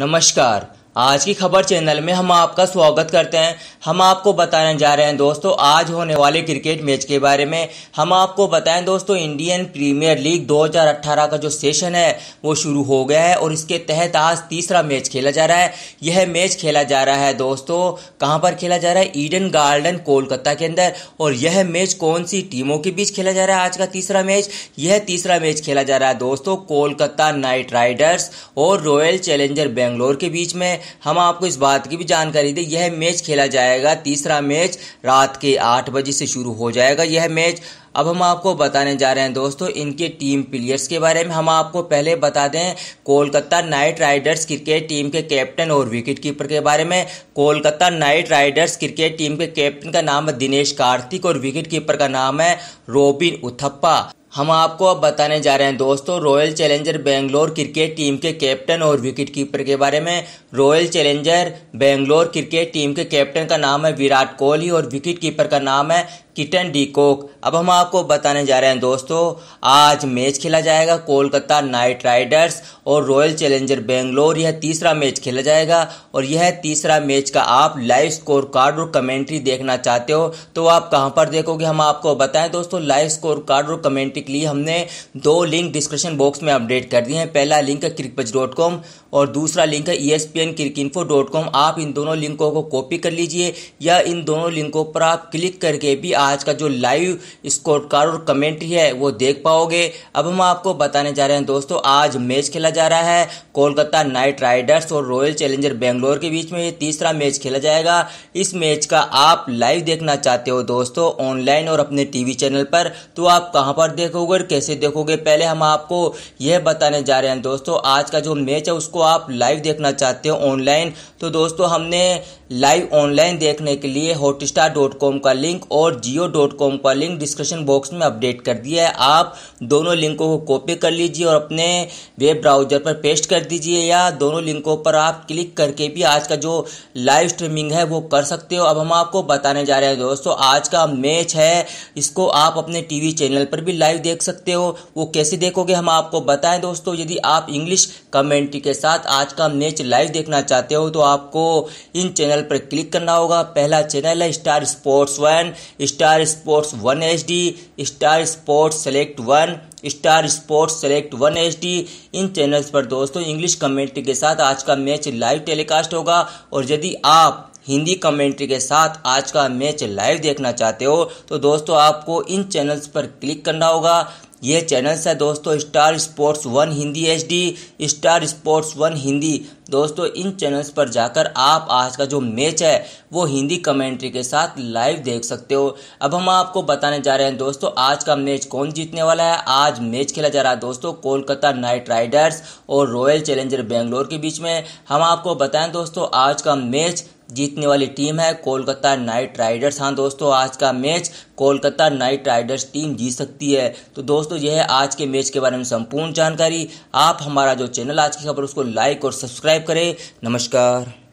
नमस्कार आज की खबर चैनल में हम आपका स्वागत करते हैं हम आपको बताने जा रहे हैं दोस्तों आज होने वाले क्रिकेट मैच के बारे में हम आपको बताएं दोस्तों इंडियन प्रीमियर लीग 2018 का जो सेशन है वो शुरू हो गया है और इसके तहत आज तीसरा मैच खेला जा रहा है यह मैच खेला जा रहा है दोस्तों कहाँ पर खेला जा रहा है ईडन गार्डन कोलकाता के अंदर और यह मैच कौन सी टीमों के बीच खेला जा रहा है आज का तीसरा मैच यह तीसरा मैच खेला जा रहा है दोस्तों कोलकाता नाइट राइडर्स और रॉयल चैलेंजर बेंगलोर के बीच में हम आपको इस बात की भी जानकारी दें यह मैच खेला जाएगा तीसरा मैच रात के आठ बजे से शुरू हो जाएगा यह मैच अब हम आपको बताने जा रहे हैं दोस्तों इनके टीम प्लेयर्स के बारे में हम आपको पहले बता दें Kolkata Knight Riders cricket team के कैप्टन और विकेट कीपर के बारे में Kolkata Knight Riders cricket team के कैप्टन का नाम है दिनेश कार्तिक और विकेट कीपर का नाम है रोबिन उथप्पा हम आपको अब बताने जा रहे हैं दोस्तों Royal Challenger Bangalore cricket team के कैप्टन और विकेट कीपर के बारे में Royal Challenger Bangalore cricket team के कैप्टन का नाम है विराट कोहली और विकेट कीपर का नाम है किटन डी कोक अब हम आपको बताने जा रहे हैं दोस्तों आज मैच खेला जाएगा कोलकाता नाइट राइडर्स और रॉयल चैलेंजर बेंगलोर यह तीसरा मैच खेला जाएगा और यह तीसरा मैच का आप लाइव स्कोर कार्ड और कमेंट्री देखना चाहते हो तो आप कहां पर देखोगे हम आपको बताएं दोस्तों लाइव स्कोर कार्ड और कमेंट्री स्पेसिफिकली हमने दो लिंक डिस्क्रिप्शन बॉक्स में अपडेट कर दिए हैं पहला लिंक है क्रिकपच डॉट कॉम और दूसरा लिंक है ई एस आप इन दोनों लिंकों को कॉपी कर लीजिए या इन दोनों लिंकों पर आप क्लिक करके भी आज का जो लाइव स्कोर कार्ड और कमेंट्री है वो देख पाओगे अब हम आपको बताने जा रहे हैं दोस्तों आज मैच खेला जा रहा है कोलकाता नाइट राइडर्स और रॉयल चैलेंजर बेंगलोर के बीच में ये तीसरा मैच खेला जाएगा इस मैच का आप लाइव देखना चाहते हो दोस्तों ऑनलाइन और अपने टीवी चैनल पर तो आप कहाँ पर देख देखोगे और कैसे देखोगे पहले हम आपको यह बताने जा रहे हैं दोस्तों आज का जो मैच है उसको आप लाइव देखना चाहते हो ऑनलाइन तो दोस्तों हमने लाइव ऑनलाइन देखने के लिए हॉटस्टार डॉट कॉम का लिंक और जियो डॉट कॉम का लिंक डिस्क्रिप्शन बॉक्स में अपडेट कर दिया है आप दोनों लिंकों को कॉपी कर लीजिए और अपने वेब ब्राउजर पर पेस्ट कर दीजिए या दोनों लिंकों पर आप क्लिक करके भी आज का जो लाइव स्ट्रीमिंग है वो कर सकते हो अब हम आपको बताने जा रहे हैं दोस्तों आज का मैच है इसको आप अपने टीवी चैनल पर भी लाइव लाइव देख सकते हो वो कैसे देखोगे हम आपको बताएं दोस्तों यदि आप इंग्लिश कमेंट्री के साथ आज का मैच लाइव देखना चाहते हो तो आपको इन चैनल पर क्लिक करना होगा पहला चैनल है Star Sports one Star Sports one H Star Sports Select one Star Sports Select one H इन चैनल्स पर दोस्तों इंग्लिश कमेंट्री के साथ आज का मैच लाइव टेलीकास्ट होगा और यदि आप हिंदी कमेंट्री के साथ आज का मैच लाइव देखना चाहते हो तो दोस्तों आपको इन चैनल्स पर क्लिक करना होगा ये चैनल्स है दोस्तों Star Sports one Hindi H Star Sports one Hindi दोस्तों इन चैनल्स पर जाकर आप आज का जो मैच है वो हिंदी कमेंट्री के साथ लाइव देख सकते हो अब हम आपको बताने जा रहे हैं दोस्तों आज का मैच कौन जीतने वाला है आज मैच खेला जा रहा है दोस्तों कोलकाता नाइट राइडर्स और रॉयल चैलेंजर बेंगलोर के बीच में हम आपको बताएं दोस्तों आज का मैच जीतने वाली टीम है कोलकाता नाइट राइडर्स हाँ दोस्तों आज का match Kolkata Knight Riders team जीत सकती है तो दोस्तों यह है आज के मैच के बारे में संपूर्ण जानकारी आप हमारा जो चैनल आज की खबर उसको लाइक और सब्सक्राइब करें नमस्कार